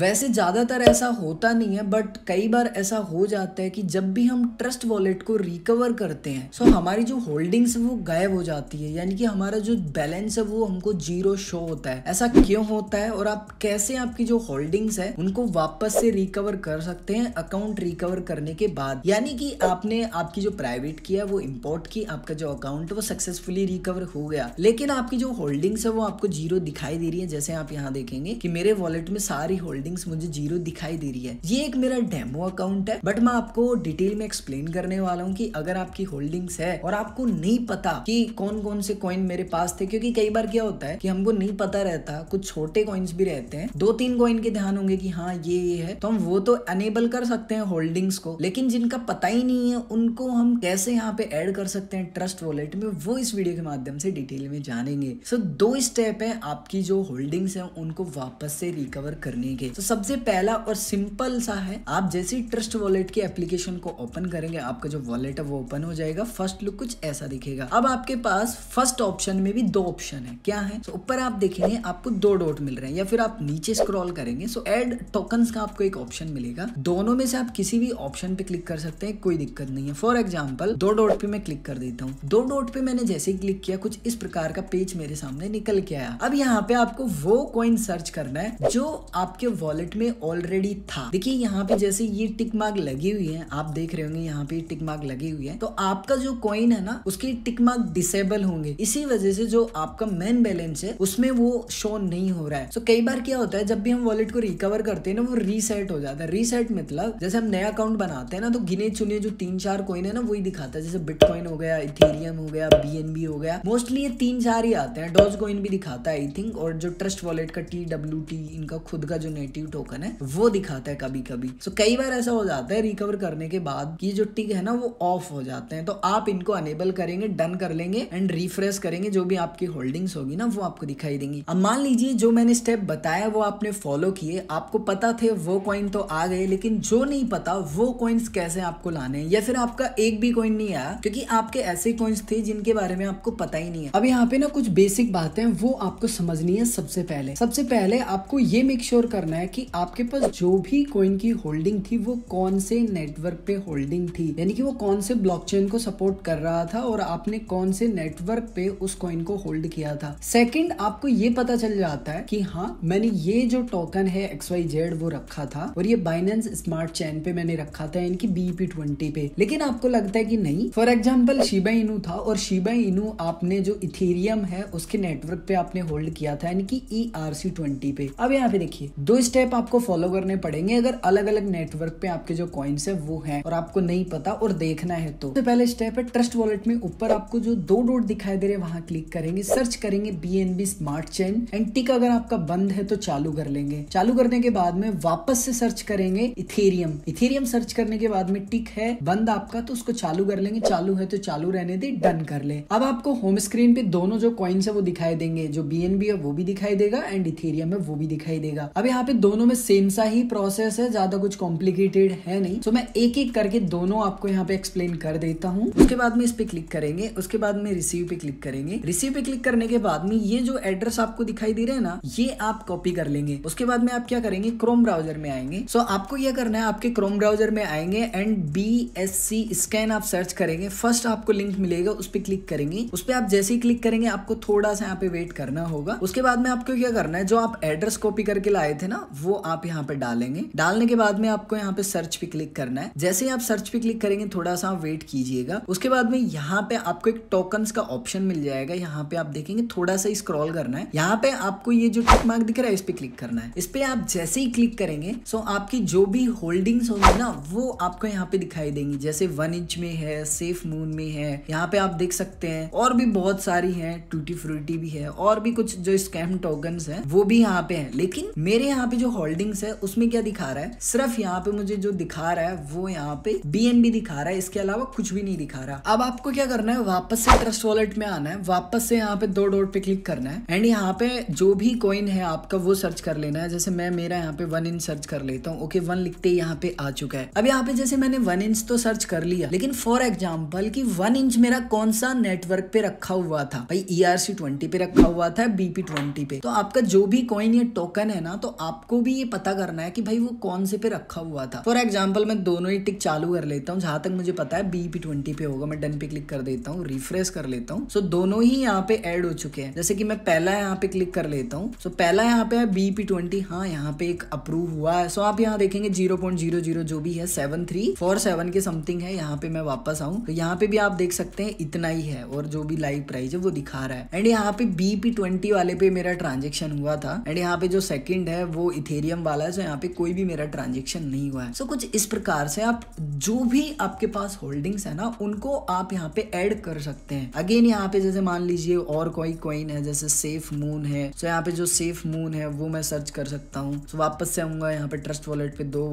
वैसे ज़्यादातर ऐसा होता नहीं है बट कई बार ऐसा हो जाता है कि जब भी हम ट्रस्ट वॉलेट को रिकवर करते हैं सो हमारी जो होल्डिंग्स है वो गायब हो जाती है यानी कि हमारा जो बैलेंस है वो हमको जीरो शो होता है ऐसा क्यों होता है और आप कैसे आपकी जो होल्डिंग्स है उनको वापस से रिकवर कर सकते हैं अकाउंट रिकवर करने के बाद यानी कि आपने आपकी जो प्राइवेट किया वो इम्पोर्ट की आपका जो अकाउंट वो सक्सेसफुली रिकवर हो गया लेकिन आपकी जो होल्डिंग्स है वो आपको जीरो दिखाई दे रही है जैसे आप यहाँ देखेंगे कि मेरे वॉलेट में सारी होल्डिंग सेटिंग्स मुझे जीरो दिखाई दे रही है ये एक मेरा डेमो अकाउंट है बट मैं आपको डिटेल में एक्सप्लेन करने वाला हूँ कि अगर आपकी होल्डिंग्स है और आपको नहीं पता कि कौन कौन से कॉइन मेरे पास थे क्योंकि कई बार क्या होता है कि हमको नहीं पता रहता कुछ छोटे कॉइन्स भी रहते हैं दो तीन कॉइन के ध्यान होंगे कि हाँ ये ये है तो हम वो तो अनेबल कर सकते हैं होल्डिंग्स को लेकिन जिनका पता ही नहीं है उनको हम कैसे यहाँ पे ऐड कर सकते हैं ट्रस्ट वॉलेट में वो इस वीडियो के माध्यम से डिटेल में जानेंगे सो so, दो स्टेप है आपकी जो होल्डिंग्स है उनको वापस से रिकवर करने के तो सबसे पहला और सिंपल सा है आप जैसे ही ट्रस्ट वॉलेट की एप्लीकेशन को ओपन करेंगे आपका जो वॉलेट है वो ओपन हो जाएगा फर्स्ट लुक कुछ ऐसा दिखेगा अब आपके पास फर्स्ट ऑप्शन में भी दो ऑप्शन है क्या है ऊपर so, आप देखेंगे आपको दो डॉट मिल रहे हैं या फिर आप नीचे स्क्रॉल करेंगे सो एड टोकन का आपको एक ऑप्शन मिलेगा दोनों में से आप किसी भी ऑप्शन पे क्लिक कर सकते हैं कोई दिक्कत नहीं है फॉर एग्जाम्पल दो डॉट पे मैं क्लिक कर देता हूँ दो डॉट पे मैंने जैसे ही क्लिक किया कुछ इस प्रकार का पेज मेरे सामने निकल के आया अब यहाँ पे आपको वो कॉइन सर्च करना है जो आपके वॉलेट में ऑलरेडी था देखिए यहाँ पे जैसे ये टिक मार्क लगी हुई है आप देख रहे होंगे यहाँ पे टिक मार्क लगी हुई है तो आपका जो कॉइन है ना उसके टिक मार्क डिसेबल होंगे इसी वजह से जो आपका मेन बैलेंस है उसमें वो शो नहीं हो रहा है तो कई बार क्या होता है जब भी हम वॉलेट को रिकवर करते हैं ना वो रीसेट हो जाता है रीसेट मतलब जैसे हम नया अकाउंट बनाते हैं ना तो गिने चुने जो तीन चार कॉइन है ना वही दिखाता है जैसे बिटकॉइन हो गया इथेरियम हो गया बी हो गया मोस्टली ये तीन चार ही आते हैं डॉज कॉइन भी दिखाता है आई थिंक और जो ट्रस्ट वॉलेट का टी इनका खुद का जो नेटिव एक्टिव टोकन है वो दिखाता है कभी कभी सो so, कई बार ऐसा हो जाता है रिकवर करने के बाद ये जो टिक है ना वो ऑफ हो जाते हैं तो आप इनको अनेबल करेंगे डन कर लेंगे एंड रिफ्रेश करेंगे जो भी आपकी होल्डिंग्स होगी ना वो आपको दिखाई देंगी अब मान लीजिए जो मैंने स्टेप बताया वो आपने फॉलो किए आपको पता थे वो कॉइन तो आ गए लेकिन जो नहीं पता वो कॉइन्स कैसे आपको लाने हैं या फिर आपका एक भी कॉइन नहीं आया क्योंकि आपके ऐसे कॉइन्स थे जिनके बारे में आपको पता ही नहीं है अब यहाँ पे ना कुछ बेसिक बातें वो आपको समझनी है सबसे पहले सबसे पहले आपको ये मेक श्योर करना है है कि आपके पास जो भी कॉइन की होल्डिंग थी वो कौन से नेटवर्क पे होल्डिंग थी यानी कि वो कौन से ब्लॉकचेन को सपोर्ट कर रहा था और आपने कौन से नेटवर्क पे उस कॉइन को होल्ड किया था सेकंड आपको ये पता चल जाता है कि हाँ मैंने ये जो टोकन है एक्स वाई जेड वो रखा था और ये बाइनेंस स्मार्ट चैन पे मैंने रखा था इनकी बीपी ट्वेंटी पे लेकिन आपको लगता है कि नहीं फॉर एग्जाम्पल शिबा इनू था और शिबा इनू आपने जो इथेरियम है उसके नेटवर्क पे आपने होल्ड किया था यानी कि ई आर सी ट्वेंटी पे अब यहाँ पे देखिए दो स्टेप आपको फॉलो करने पड़ेंगे अगर अलग अलग नेटवर्क पे आपके जो कॉइन्स है वो है और आपको नहीं पता और देखना है तो सबसे पहले स्टेप है ट्रस्ट वॉलेट में ऊपर आपको जो दो डोट दिखाई दे रहे वहां क्लिक करेंगे सर्च करेंगे B smart chain and tick अगर आपका बंद है तो चालू कर लेंगे चालू करने के बाद में वापस से सर्च करेंगे इथेरियम इथेरियम सर्च करने के बाद में टिक है बंद आपका तो उसको चालू कर लेंगे चालू है तो चालू रहने दे डन कर ले अब आपको होम स्क्रीन पे दोनों जो कॉइन्स है वो दिखाई देंगे जो बी है वो भी दिखाई देगा एंड इथेरियम है वो भी दिखाई देगा अब यहाँ पे दोनों में सेम सा ही प्रोसेस है ज्यादा कुछ कॉम्प्लिकेटेड है नहीं सो so, मैं एक एक करके दोनों आपको यहाँ पे एक्सप्लेन कर देता हूँ उसके बाद में इस पे क्लिक करेंगे उसके बाद में रिसीव पे क्लिक करेंगे रिसीव पे क्लिक करने के बाद में ये जो एड्रेस आपको दिखाई दे रहा है ना ये आप कॉपी कर लेंगे उसके बाद में आप क्या करेंगे क्रोम ब्राउजर में आएंगे सो so, आपको यह करना है आपके क्रोम ब्राउजर में आएंगे and B S C scan आप सर्च करेंगे फर्स्ट आपको लिंक मिलेगा उस पर क्लिक करेंगे उस पर आप जैसे ही क्लिक करेंगे आपको थोड़ा सा यहाँ पे वेट करना होगा उसके बाद में आपको क्या करना है जो आप एड्रेस कॉपी करके लाए थे ना वो आप यहाँ पे डालेंगे डालने के बाद में आपको यहाँ पे सर्च पे क्लिक करना है जैसे ही आप सर्च पे क्लिक करेंगे थोड़ा सा वेट कीजिएगा उसके बाद में यहाँ पे आपको एक टोकन का ऑप्शन मिल जाएगा यहाँ पे आप देखेंगे थोड़ा सा स्क्रॉल करना है यहाँ पे आपको ये जो टिक मार्क दिख रहा है इस पे क्लिक करना है इस पे आप जैसे ही क्लिक करेंगे सो आपकी जो भी होल्डिंग्स होंगी ना वो आपको यहाँ पे दिखाई देंगी जैसे वन इंच में है सेफ मून में है यहाँ पे आप देख सकते हैं और भी बहुत सारी है टूटी फ्रूटी भी है और भी कुछ जो स्कैम टोकन है वो भी यहाँ पे है लेकिन मेरे यहाँ पे जो होल्डिंग्स है उसमें क्या दिखा रहा है सिर्फ यहाँ पे मुझे जो दिखा रहा है वो यहाँ पे बी दिखा रहा है इसके अलावा कुछ भी नहीं दिखा रहा अब आपको क्या करना है वापस से ट्रस्ट वॉलेट में आना है वापस से यहाँ पे दो डॉट पे क्लिक करना है एंड यहाँ पे जो भी कॉइन है आपका वो सर्च कर लेना है जैसे मैं मेरा यहाँ पे वन इंच सर्च कर लेता हूँ ओके वन लिखते ही यहाँ पे आ चुका है अब यहाँ पे जैसे मैंने वन इंच तो सर्च कर लिया लेकिन फॉर एग्जाम्पल की वन इंच मेरा कौन सा नेटवर्क पे रखा हुआ था भाई ई आर ट्वेंटी पे रखा हुआ था बीपी ट्वेंटी पे तो आपका जो भी कॉइन या टोकन है ना तो आपको आपको भी ये पता करना है कि भाई वो कौन से पे रखा हुआ था फॉर एग्जाम्पल मैं दोनों ही टिक चालू कर लेता हूँ जहां तक मुझे पता है बी पी ट्वेंटी पे होगा मैं डन पे क्लिक कर देता हूँ रिफ्रेश कर लेता हूँ सो so, दोनों ही यहाँ पे एड हो चुके हैं जैसे कि मैं पहला यहाँ पे क्लिक कर लेता हूँ सो so, पहला यहाँ पे है बी पी ट्वेंटी हाँ यहाँ पे एक अप्रूव हुआ है सो so, आप यहाँ देखेंगे जीरो पॉइंट जीरो जीरो जो भी है सेवन थ्री फोर सेवन के समथिंग है यहाँ पे मैं वापस आऊँ तो यहाँ पे भी आप देख सकते हैं इतना ही है और जो भी लाइव प्राइस है वो दिखा रहा है एंड यहाँ पे बी पी ट्वेंटी वाले पे मेरा ट्रांजेक्शन हुआ था एंड यहाँ पे जो सेकंड है वो इथेरियम वाला है सो यहाँ पे कोई भी मेरा ट्रांजेक्शन नहीं हुआ है सो कुछ इस प्रकार से आप जो भी आपके पास होल्डिंग्स है ना उनको आप यहाँ पे ऐड कर सकते हैं अगेन यहाँ पे जैसे मान लीजिए और कोई कॉइन है जैसे सेफ मून है सो यहाँ पे जो सेफ मून है वो मैं सर्च कर सकता हूँ सो वापस से आऊंगा यहाँ पे ट्रस्ट वॉलेट पे दो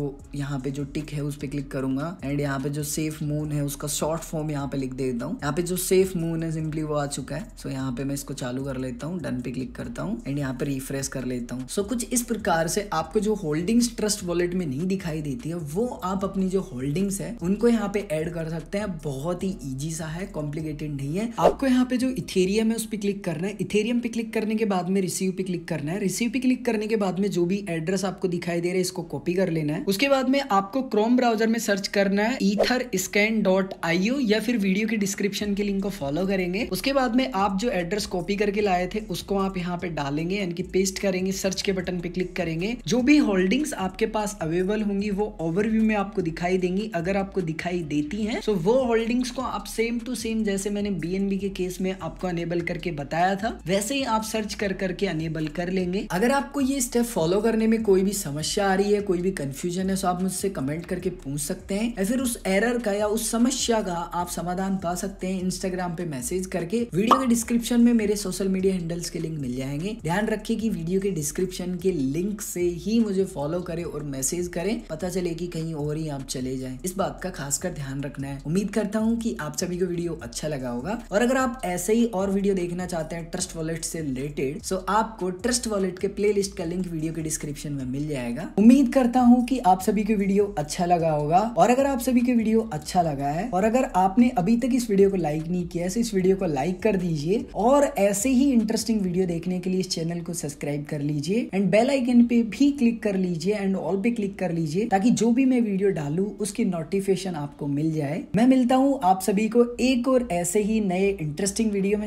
यहाँ पे जो टिक है उस पर क्लिक करूंगा एंड यहाँ पे जो सेफ मून है उसका शॉर्ट फॉर्म यहाँ पे लिख देता हूँ यहाँ पे जो सेफ मून है सिंपली वो आ चुका है सो यहाँ पे मैं इसको चालू कर लेता हूँ डन पे क्लिक करता हूँ एंड यहाँ पे रिफ्रेश कर लेता हूँ सो कुछ इस प्रकार से आपको जो होल्डिंग्स ट्रस्ट वॉलेट में नहीं दिखाई देती है वो आप अपनी जो होल्डिंग्स है उनको यहाँ पे ऐड कर सकते हैं बहुत ही ईजी सा है कॉम्प्लिकेटेड नहीं है आपको यहाँ पे जो इथेरियम है उस पर क्लिक करना है इथेरियम पे क्लिक करने के बाद में रिसीव पे क्लिक करना है रिसीव पे क्लिक करने के बाद में जो भी एड्रेस आपको दिखाई दे रहा है इसको कॉपी कर लेना है उसके बाद में आपको क्रोम ब्राउजर में सर्च करना है इथर स्कैन डॉट आईओ या फिर वीडियो के डिस्क्रिप्शन के लिंक को फॉलो करेंगे उसके बाद में आप जो एड्रेस कॉपी करके लाए थे उसको आप यहाँ पे डालेंगे यानी कि पेस्ट करेंगे सर्च के बटन पे क्लिक करेंगे करेंगे जो भी होल्डिंग्स आपके पास अवेलेबल होंगी वो ओवरव्यू में आपको दिखाई देंगी अगर आपको दिखाई देती हैं तो वो होल्डिंग्स को आप सेम टू सेम जैसे मैंने बीएनबी के केस में आपको अनेबल करके बताया था वैसे ही आप सर्च कर करके अनेबल कर लेंगे अगर आपको ये स्टेप फॉलो करने में कोई भी समस्या आ रही है कोई भी कंफ्यूजन है तो आप मुझसे कमेंट करके पूछ सकते हैं या फिर उस एरर का या उस समस्या का आप समाधान पा सकते हैं इंस्टाग्राम पे मैसेज करके वीडियो के डिस्क्रिप्शन में मेरे सोशल मीडिया हैंडल्स के लिंक मिल जाएंगे ध्यान रखिए कि वीडियो के डिस्क्रिप्शन के लिंक से ही मुझे फॉलो करें और मैसेज करें पता चले कि कहीं और ही आप चले जाएं इस बात का खासकर ध्यान रखना है उम्मीद करता हूँ कि आप सभी को वीडियो अच्छा लगा होगा और अगर आप ऐसे ही और वीडियो देखना चाहते हैं ट्रस्ट वॉलेट से रिलेटेड सो आपको ट्रस्ट वॉलेट के प्ले का लिंक वीडियो के डिस्क्रिप्शन में मिल जाएगा उम्मीद करता हूँ की आप सभी को वीडियो अच्छा लगा होगा और अगर आप सभी को वीडियो अच्छा लगा है और अगर आपने अभी तक इस वीडियो को लाइक नहीं किया है तो इस वीडियो को लाइक कर दीजिए और ऐसे ही इंटरेस्टिंग वीडियो देखने के लिए इस चैनल को सब्सक्राइब कर लीजिए एंड बेल आइकन पे पे भी क्लिक कर लीजिए एंड ऑल पे क्लिक कर लीजिए ताकि जो भी मैं वीडियो डालू उसकी नोटिफिकेशन आपको मिल जाए मैं मिलता हूँ आप सभी को एक और ऐसे ही नए इंटरेस्टिंग वीडियो में